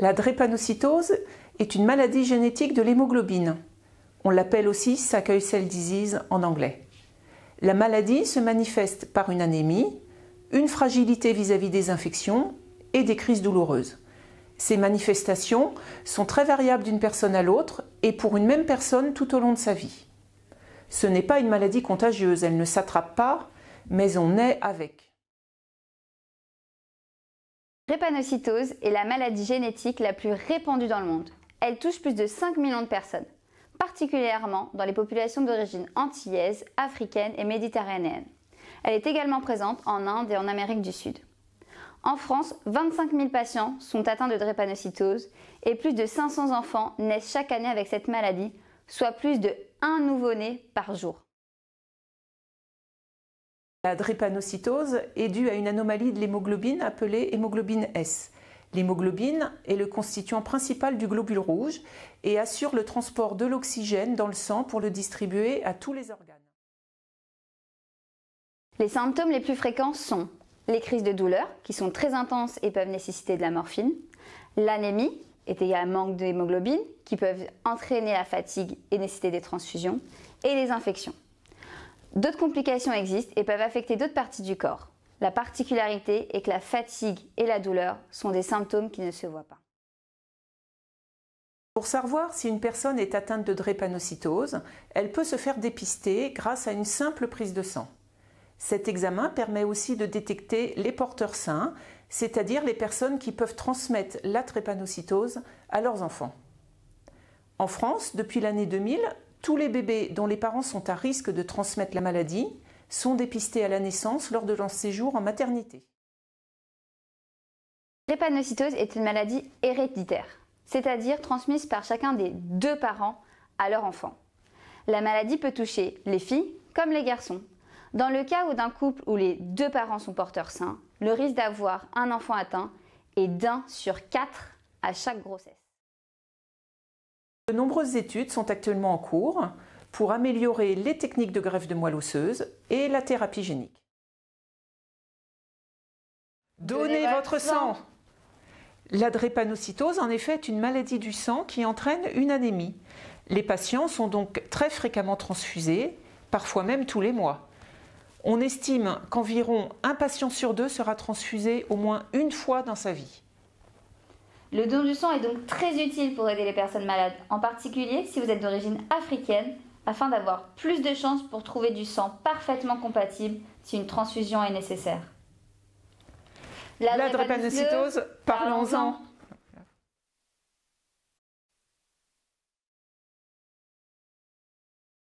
La drépanocytose est une maladie génétique de l'hémoglobine. On l'appelle aussi sickle cell disease en anglais. La maladie se manifeste par une anémie, une fragilité vis-à-vis -vis des infections et des crises douloureuses. Ces manifestations sont très variables d'une personne à l'autre et pour une même personne tout au long de sa vie. Ce n'est pas une maladie contagieuse, elle ne s'attrape pas, mais on naît avec. Drépanocytose est la maladie génétique la plus répandue dans le monde. Elle touche plus de 5 millions de personnes, particulièrement dans les populations d'origine antillaise, africaine et méditerranéenne. Elle est également présente en Inde et en Amérique du Sud. En France, 25 000 patients sont atteints de drépanocytose et plus de 500 enfants naissent chaque année avec cette maladie, soit plus de 1 nouveau-né par jour. La drépanocytose est due à une anomalie de l'hémoglobine appelée hémoglobine S. L'hémoglobine est le constituant principal du globule rouge et assure le transport de l'oxygène dans le sang pour le distribuer à tous les organes. Les symptômes les plus fréquents sont les crises de douleur, qui sont très intenses et peuvent nécessiter de la morphine, l'anémie, est un manque d'hémoglobine, qui peuvent entraîner la fatigue et nécessiter des transfusions, et les infections. D'autres complications existent et peuvent affecter d'autres parties du corps. La particularité est que la fatigue et la douleur sont des symptômes qui ne se voient pas. Pour savoir si une personne est atteinte de drépanocytose, elle peut se faire dépister grâce à une simple prise de sang. Cet examen permet aussi de détecter les porteurs sains, c'est-à-dire les personnes qui peuvent transmettre la drépanocytose à leurs enfants. En France, depuis l'année 2000, tous les bébés dont les parents sont à risque de transmettre la maladie sont dépistés à la naissance lors de leur séjour en maternité. L'épanocytose est une maladie héréditaire, c'est-à-dire transmise par chacun des deux parents à leur enfant. La maladie peut toucher les filles comme les garçons. Dans le cas où d'un couple où les deux parents sont porteurs sains, le risque d'avoir un enfant atteint est d'un sur quatre à chaque grossesse. De nombreuses études sont actuellement en cours pour améliorer les techniques de greffe de moelle osseuse et la thérapie génique. Donnez, votre sang. sang La drépanocytose, en effet, est une maladie du sang qui entraîne une anémie. Les patients sont donc très fréquemment transfusés, parfois même tous les mois. On estime qu'environ un patient sur deux sera transfusé au moins une fois dans sa vie. Le don du sang est donc très utile pour aider les personnes malades, en particulier si vous êtes d'origine africaine, afin d'avoir plus de chances pour trouver du sang parfaitement compatible si une transfusion est nécessaire. La, drépanocytose, parlons-en.